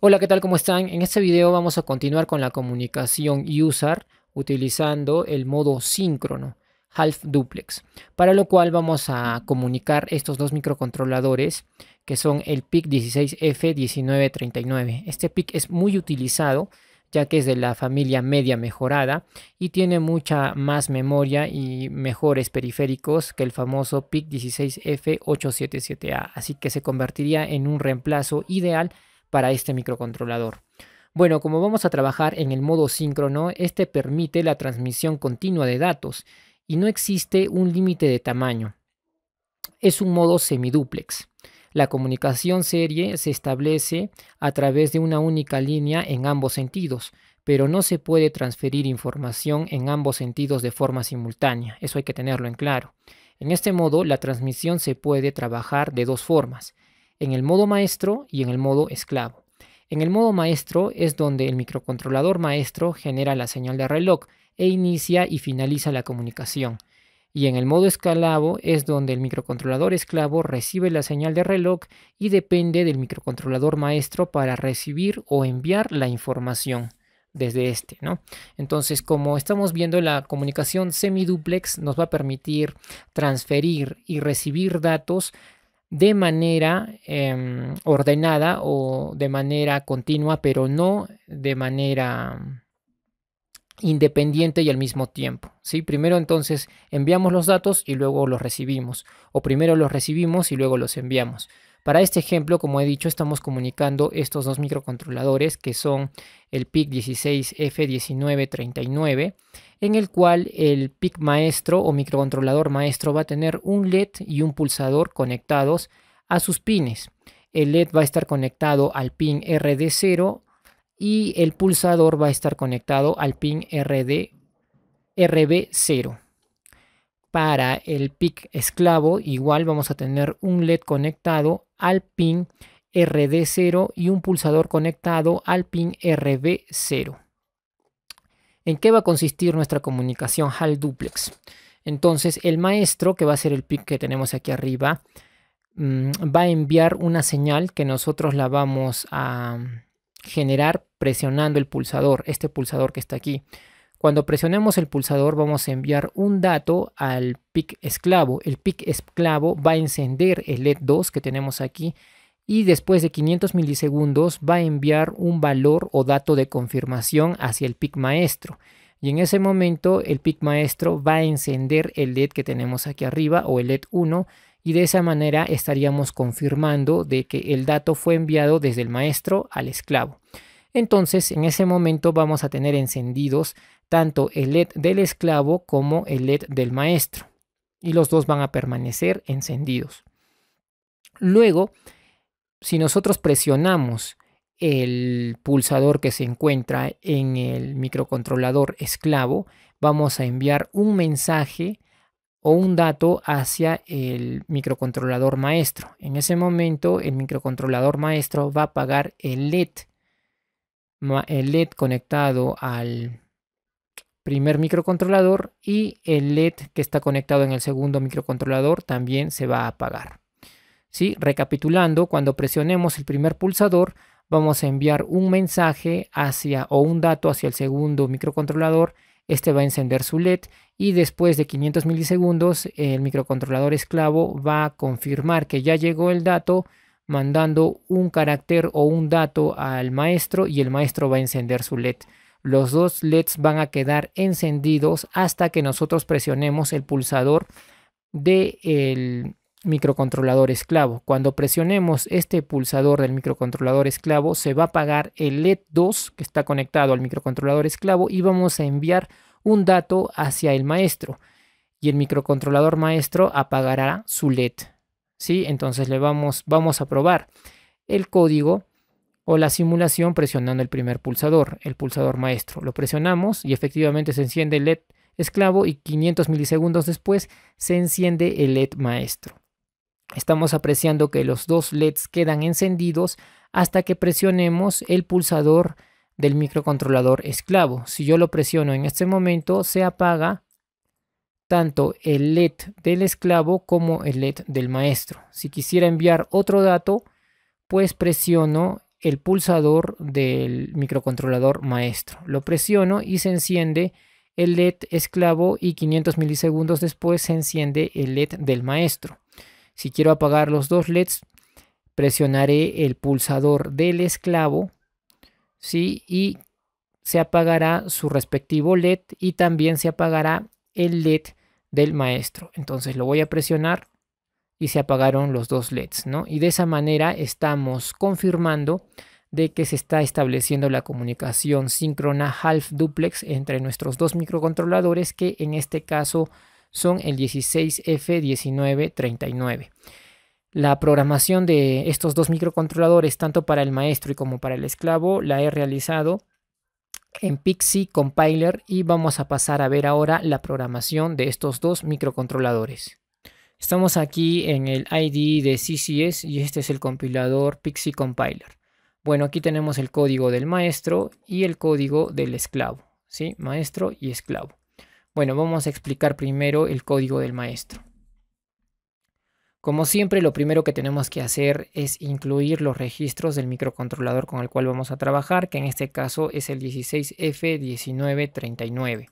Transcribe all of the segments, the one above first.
Hola, ¿qué tal? ¿Cómo están? En este video vamos a continuar con la comunicación user utilizando el modo síncrono, half duplex, para lo cual vamos a comunicar estos dos microcontroladores que son el PIC 16F1939. Este PIC es muy utilizado ya que es de la familia media mejorada y tiene mucha más memoria y mejores periféricos que el famoso PIC 16F877A, así que se convertiría en un reemplazo ideal para este microcontrolador. Bueno, como vamos a trabajar en el modo síncrono, este permite la transmisión continua de datos y no existe un límite de tamaño. Es un modo semidúplex. La comunicación serie se establece a través de una única línea en ambos sentidos, pero no se puede transferir información en ambos sentidos de forma simultánea, eso hay que tenerlo en claro. En este modo, la transmisión se puede trabajar de dos formas, en el modo maestro y en el modo esclavo. En el modo maestro es donde el microcontrolador maestro genera la señal de reloj e inicia y finaliza la comunicación. Y en el modo esclavo es donde el microcontrolador esclavo recibe la señal de reloj y depende del microcontrolador maestro para recibir o enviar la información desde este, ¿no? Entonces, como estamos viendo, la comunicación semiduplex nos va a permitir transferir y recibir datos de manera em, ordenada o de manera continua, pero no de manera independiente y al mismo tiempo. ¿sí? Primero entonces enviamos los datos y luego los recibimos, o primero los recibimos y luego los enviamos. Para este ejemplo, como he dicho, estamos comunicando estos dos microcontroladores que son el PIC 16F1939, en el cual el PIC maestro o microcontrolador maestro va a tener un LED y un pulsador conectados a sus pines. El LED va a estar conectado al pin RD0 y el pulsador va a estar conectado al pin RD, RB0. Para el PIC esclavo igual vamos a tener un LED conectado al pin RD0 y un pulsador conectado al pin RB0. ¿En qué va a consistir nuestra comunicación HAL duplex? Entonces el maestro, que va a ser el pin que tenemos aquí arriba, mm, va a enviar una señal que nosotros la vamos a generar presionando el pulsador, este pulsador que está aquí. Cuando presionemos el pulsador vamos a enviar un dato al pic esclavo. El pic esclavo va a encender el LED 2 que tenemos aquí y después de 500 milisegundos va a enviar un valor o dato de confirmación hacia el pic maestro. Y en ese momento el pic maestro va a encender el LED que tenemos aquí arriba o el LED 1 y de esa manera estaríamos confirmando de que el dato fue enviado desde el maestro al esclavo. Entonces en ese momento vamos a tener encendidos tanto el LED del esclavo como el LED del maestro. Y los dos van a permanecer encendidos. Luego, si nosotros presionamos el pulsador que se encuentra en el microcontrolador esclavo, vamos a enviar un mensaje o un dato hacia el microcontrolador maestro. En ese momento el microcontrolador maestro va a apagar el LED, el LED conectado al primer microcontrolador y el LED que está conectado en el segundo microcontrolador también se va a apagar. ¿Sí? Recapitulando, cuando presionemos el primer pulsador vamos a enviar un mensaje hacia o un dato hacia el segundo microcontrolador. Este va a encender su LED y después de 500 milisegundos el microcontrolador esclavo va a confirmar que ya llegó el dato mandando un carácter o un dato al maestro y el maestro va a encender su LED. Los dos LEDs van a quedar encendidos hasta que nosotros presionemos el pulsador del microcontrolador esclavo. Cuando presionemos este pulsador del microcontrolador esclavo, se va a apagar el LED 2 que está conectado al microcontrolador esclavo y vamos a enviar un dato hacia el maestro. Y el microcontrolador maestro apagará su LED. ¿Sí? Entonces le vamos, vamos a probar el código o la simulación presionando el primer pulsador, el pulsador maestro. Lo presionamos y efectivamente se enciende el LED esclavo y 500 milisegundos después se enciende el LED maestro. Estamos apreciando que los dos LEDs quedan encendidos hasta que presionemos el pulsador del microcontrolador esclavo. Si yo lo presiono en este momento, se apaga tanto el LED del esclavo como el LED del maestro. Si quisiera enviar otro dato, pues presiono el pulsador del microcontrolador maestro. Lo presiono y se enciende el LED esclavo y 500 milisegundos después se enciende el LED del maestro. Si quiero apagar los dos LEDs, presionaré el pulsador del esclavo ¿sí? y se apagará su respectivo LED y también se apagará el LED del maestro. Entonces lo voy a presionar y se apagaron los dos LEDs, ¿no? Y de esa manera estamos confirmando de que se está estableciendo la comunicación síncrona half duplex entre nuestros dos microcontroladores que en este caso son el 16F1939. La programación de estos dos microcontroladores, tanto para el maestro y como para el esclavo, la he realizado en Pixie Compiler y vamos a pasar a ver ahora la programación de estos dos microcontroladores. Estamos aquí en el ID de CCS y este es el compilador Pixie Compiler. Bueno, aquí tenemos el código del maestro y el código del esclavo, ¿sí? Maestro y esclavo. Bueno, vamos a explicar primero el código del maestro. Como siempre, lo primero que tenemos que hacer es incluir los registros del microcontrolador con el cual vamos a trabajar, que en este caso es el 16F1939.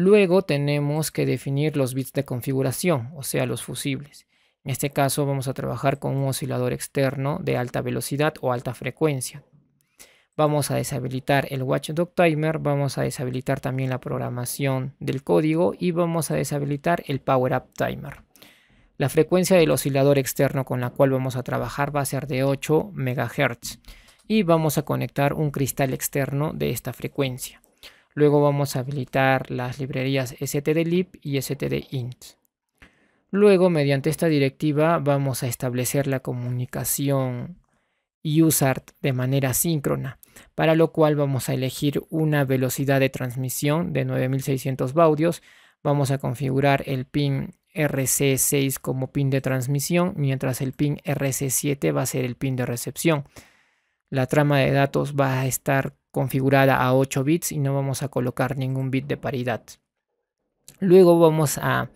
Luego tenemos que definir los bits de configuración, o sea, los fusibles. En este caso vamos a trabajar con un oscilador externo de alta velocidad o alta frecuencia. Vamos a deshabilitar el Watchdog Timer, vamos a deshabilitar también la programación del código y vamos a deshabilitar el Power Up Timer. La frecuencia del oscilador externo con la cual vamos a trabajar va a ser de 8 MHz y vamos a conectar un cristal externo de esta frecuencia. Luego vamos a habilitar las librerías stdlib y stdint. Luego, mediante esta directiva, vamos a establecer la comunicación USART de manera síncrona, para lo cual vamos a elegir una velocidad de transmisión de 9600 baudios, vamos a configurar el pin RC6 como pin de transmisión, mientras el pin RC7 va a ser el pin de recepción. La trama de datos va a estar configurada a 8 bits y no vamos a colocar ningún bit de paridad. Luego vamos a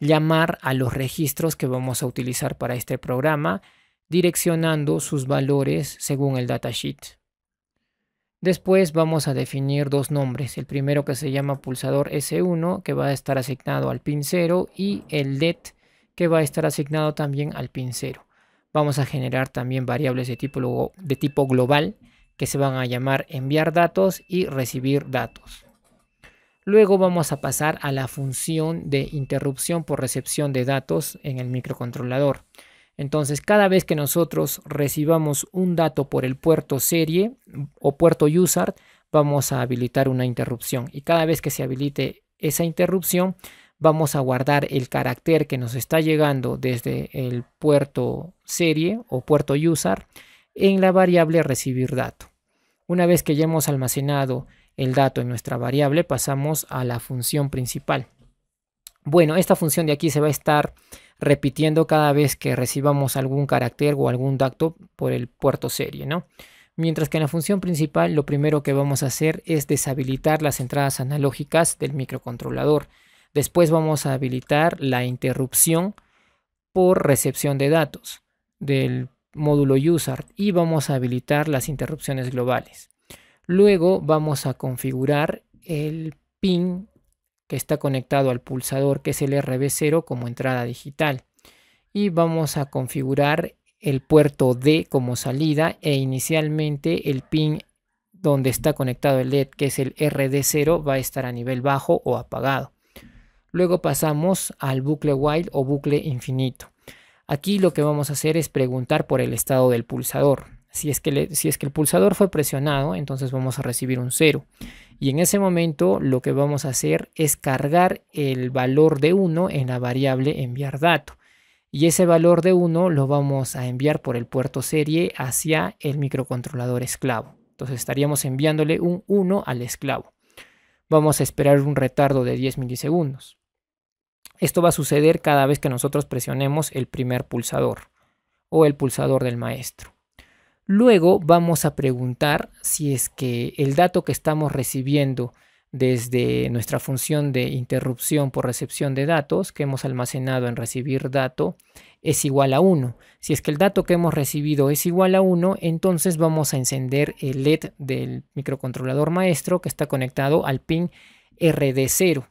llamar a los registros que vamos a utilizar para este programa, direccionando sus valores según el datasheet. Después vamos a definir dos nombres, el primero que se llama pulsador S1 que va a estar asignado al pin 0 y el DET que va a estar asignado también al pin 0. Vamos a generar también variables de tipo, de tipo global que se van a llamar enviar datos y recibir datos. Luego vamos a pasar a la función de interrupción por recepción de datos en el microcontrolador. Entonces, cada vez que nosotros recibamos un dato por el puerto serie o puerto USART, vamos a habilitar una interrupción. Y cada vez que se habilite esa interrupción, vamos a guardar el carácter que nos está llegando desde el puerto serie o puerto USART en la variable recibir dato. Una vez que ya hemos almacenado el dato en nuestra variable, pasamos a la función principal. Bueno, esta función de aquí se va a estar repitiendo cada vez que recibamos algún carácter o algún dato por el puerto serie, ¿no? Mientras que en la función principal lo primero que vamos a hacer es deshabilitar las entradas analógicas del microcontrolador. Después vamos a habilitar la interrupción por recepción de datos del módulo USART y vamos a habilitar las interrupciones globales. Luego vamos a configurar el pin que está conectado al pulsador que es el RB0 como entrada digital y vamos a configurar el puerto D como salida e inicialmente el pin donde está conectado el LED que es el RD0 va a estar a nivel bajo o apagado. Luego pasamos al bucle while o bucle infinito. Aquí lo que vamos a hacer es preguntar por el estado del pulsador. Si es que, el pulsador fue presionado, entonces vamos a recibir un 0. Y en ese momento lo que vamos a hacer es cargar el valor de 1 en la variable enviar dato. Y ese valor de 1 lo vamos a enviar por el puerto serie hacia el microcontrolador esclavo. Entonces estaríamos enviándole un 1 al esclavo. Vamos a esperar un retardo de 10 milisegundos. Esto va a suceder cada vez que nosotros presionemos el primer pulsador o el pulsador del maestro. Luego vamos a preguntar si es que el dato que estamos recibiendo desde nuestra función de interrupción por recepción de datos que hemos almacenado en recibir dato es igual a 1. Si es que el dato que hemos recibido es igual a 1, entonces vamos a encender el LED del microcontrolador maestro que está conectado al pin RD0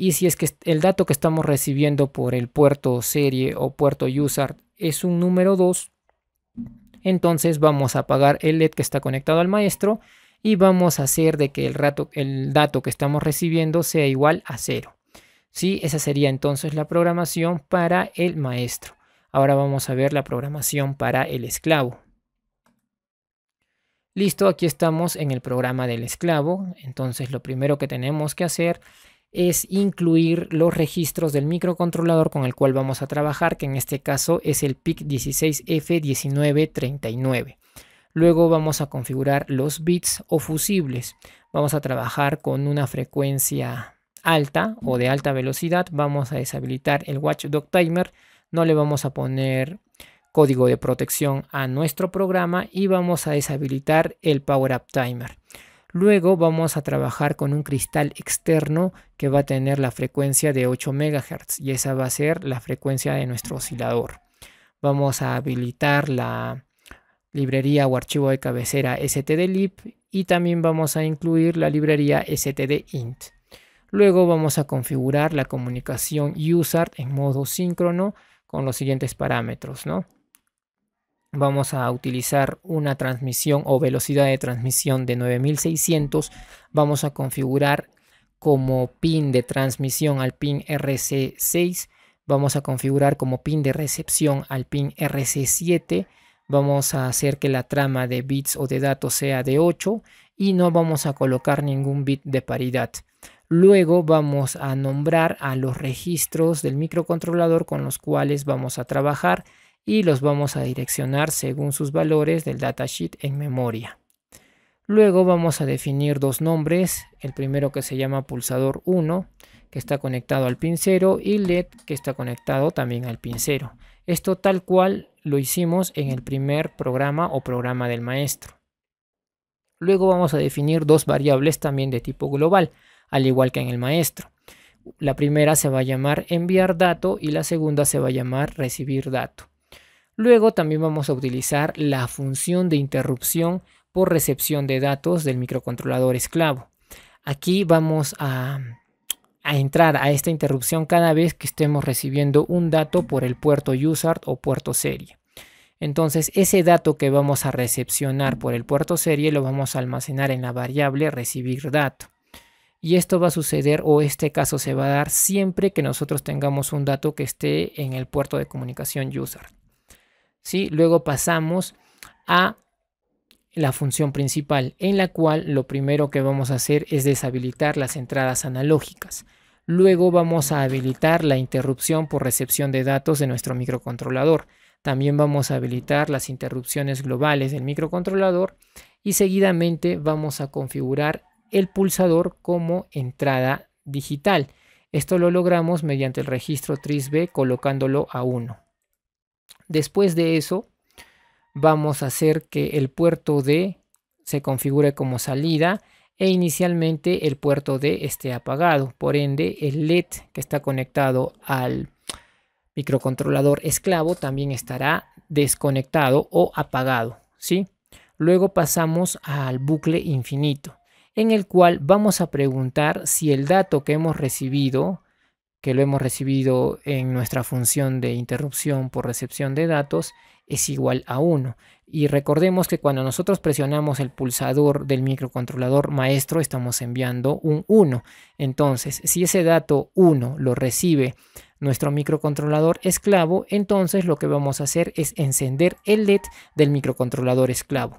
y si es que el dato que estamos recibiendo por el puerto serie o puerto user es un número 2, entonces vamos a apagar el LED que está conectado al maestro y vamos a hacer de que el, dato que estamos recibiendo sea igual a 0. ¿Sí? Esa sería entonces la programación para el maestro. Ahora vamos a ver la programación para el esclavo. Listo, aquí estamos en el programa del esclavo. Entonces lo primero que tenemos que hacer es incluir los registros del microcontrolador con el cual vamos a trabajar, que en este caso es el PIC 16F1939. Luego vamos a configurar los bits o fusibles. Vamos a trabajar con una frecuencia alta o de alta velocidad. Vamos a deshabilitar el Watchdog Timer. No le vamos a poner código de protección a nuestro programa y vamos a deshabilitar el Power Up Timer. Luego vamos a trabajar con un cristal externo que va a tener la frecuencia de 8 MHz y esa va a ser la frecuencia de nuestro oscilador. Vamos a habilitar la librería o archivo de cabecera stdlib y también vamos a incluir la librería stdint. Luego vamos a configurar la comunicación USART en modo síncrono con los siguientes parámetros, ¿no? vamos a utilizar una transmisión o velocidad de transmisión de 9600. Vamos a configurar como pin de transmisión al pin RC6. Vamos a configurar como pin de recepción al pin RC7. Vamos a hacer que la trama de bits o de datos sea de 8 y no vamos a colocar ningún bit de paridad. Luego vamos a nombrar a los registros del microcontrolador con los cuales vamos a trabajar y los vamos a direccionar según sus valores del datasheet en memoria. Luego vamos a definir dos nombres, el primero que se llama pulsador 1, que está conectado al pincero y LED que está conectado también al pincero Esto tal cual lo hicimos en el primer programa o programa del maestro. Luego vamos a definir dos variables también de tipo global, al igual que en el maestro. La primera se va a llamar enviar dato y la segunda se va a llamar recibir dato. Luego también vamos a utilizar la función de interrupción por recepción de datos del microcontrolador esclavo. Aquí vamos a, entrar a esta interrupción cada vez que estemos recibiendo un dato por el puerto USART o puerto serie. Entonces ese dato que vamos a recepcionar por el puerto serie lo vamos a almacenar en la variable recibir dato. Y esto va a suceder o este caso se va a dar siempre que nosotros tengamos un dato que esté en el puerto de comunicación USART. Luego pasamos a la función principal, en la cual lo primero que vamos a hacer es deshabilitar las entradas analógicas. Luego vamos a habilitar la interrupción por recepción de datos de nuestro microcontrolador. También vamos a habilitar las interrupciones globales del microcontrolador y seguidamente vamos a configurar el pulsador como entrada digital. Esto lo logramos mediante el registro 3B colocándolo a 1. Después de eso, vamos a hacer que el puerto D se configure como salida e inicialmente el puerto D esté apagado. Por ende, el LED que está conectado al microcontrolador esclavo también estará desconectado o apagado. Luego pasamos al bucle infinito, en el cual vamos a preguntar si el dato que hemos recibido que lo hemos recibido en nuestra función de interrupción por recepción de datos es igual a 1. Y recordemos que cuando nosotros presionamos el pulsador del microcontrolador maestro estamos enviando un 1. Entonces, si ese dato 1 lo recibe nuestro microcontrolador esclavo, entonces lo que vamos a hacer es encender el LED del microcontrolador esclavo.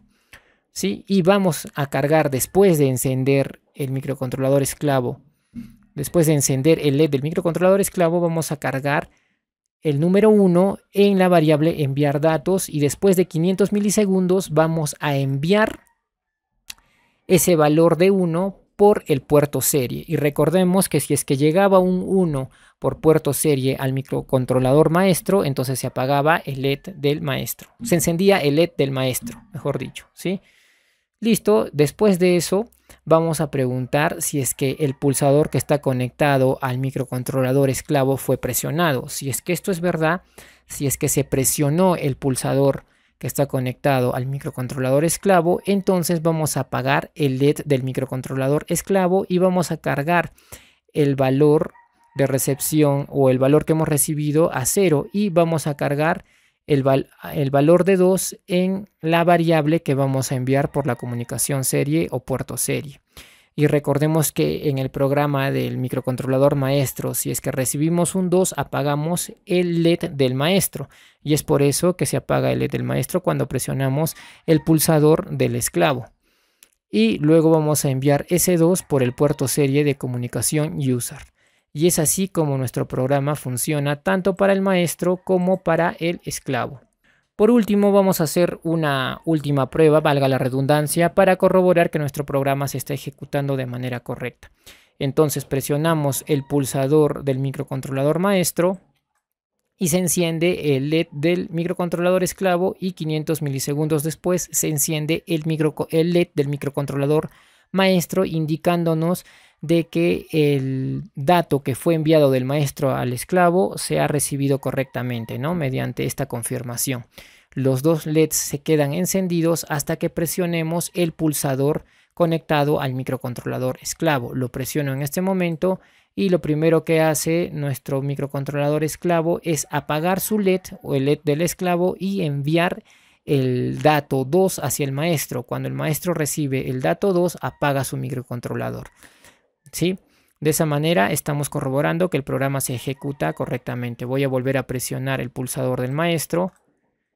¿sí? Y vamos a cargar después de encender el microcontrolador esclavo Después de encender el LED del microcontrolador esclavo, vamos a cargar el número 1 en la variable enviar datos y después de 500 milisegundos vamos a enviar ese valor de 1 por el puerto serie. Y recordemos que si es que llegaba un 1 por puerto serie al microcontrolador maestro, entonces se apagaba el LED del maestro. Se encendía el LED del maestro, mejor dicho, ¿sí? Listo, después de eso vamos a preguntar si es que el pulsador que está conectado al microcontrolador esclavo fue presionado. Si es que esto es verdad, si es que se presionó el pulsador que está conectado al microcontrolador esclavo, entonces vamos a apagar el LED del microcontrolador esclavo y vamos a cargar el valor de recepción o el valor que hemos recibido a cero y vamos a cargar el, valor de 2 en la variable que vamos a enviar por la comunicación serie o puerto serie. Y recordemos que en el programa del microcontrolador maestro, si es que recibimos un 2, apagamos el LED del maestro. Y es por eso que se apaga el LED del maestro cuando presionamos el pulsador del esclavo. Y luego vamos a enviar ese 2 por el puerto serie de comunicación user y es así como nuestro programa funciona tanto para el maestro como para el esclavo. Por último, vamos a hacer una última prueba, valga la redundancia, para corroborar que nuestro programa se está ejecutando de manera correcta. Entonces presionamos el pulsador del microcontrolador maestro y se enciende el LED del microcontrolador esclavo y 500 milisegundos después se enciende el, el LED del microcontrolador maestro indicándonos de que el dato que fue enviado del maestro al esclavo se ha recibido correctamente, ¿no? Mediante esta confirmación. Los dos LEDs se quedan encendidos hasta que presionemos el pulsador conectado al microcontrolador esclavo. Lo presiono en este momento y lo primero que hace nuestro microcontrolador esclavo es apagar su LED o el LED del esclavo y enviar el dato 2 hacia el maestro. Cuando el maestro recibe el dato 2, apaga su microcontrolador. ¿sí? De esa manera estamos corroborando que el programa se ejecuta correctamente. Voy a volver a presionar el pulsador del maestro,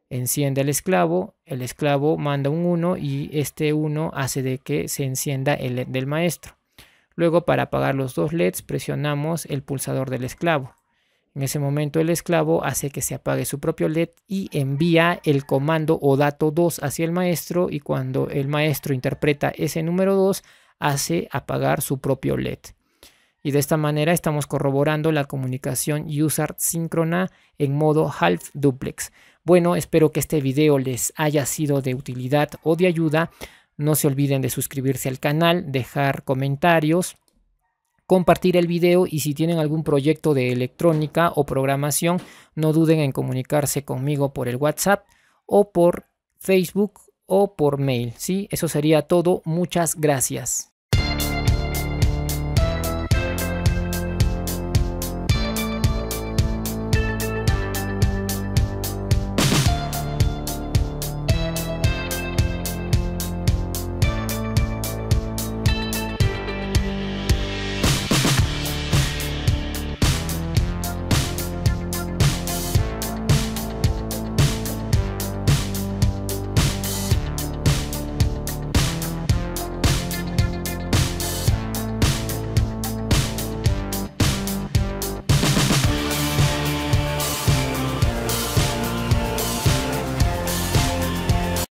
enciende el esclavo, el esclavo manda un 1 y este 1 hace de que se encienda el LED del maestro. Luego para apagar los dos LEDs presionamos el pulsador del esclavo. En ese momento el esclavo hace que se apague su propio LED y envía el comando o dato 2 hacia el maestro y cuando el maestro interpreta ese número 2 hace apagar su propio LED. Y de esta manera estamos corroborando la comunicación user síncrona en modo half duplex. Bueno, espero que este video les haya sido de utilidad o de ayuda. No se olviden de suscribirse al canal, dejar comentarios, compartir el video y si tienen algún proyecto de electrónica o programación, no duden en comunicarse conmigo por el WhatsApp o por Facebook o por mail. ¿sí? Eso sería todo. Muchas gracias.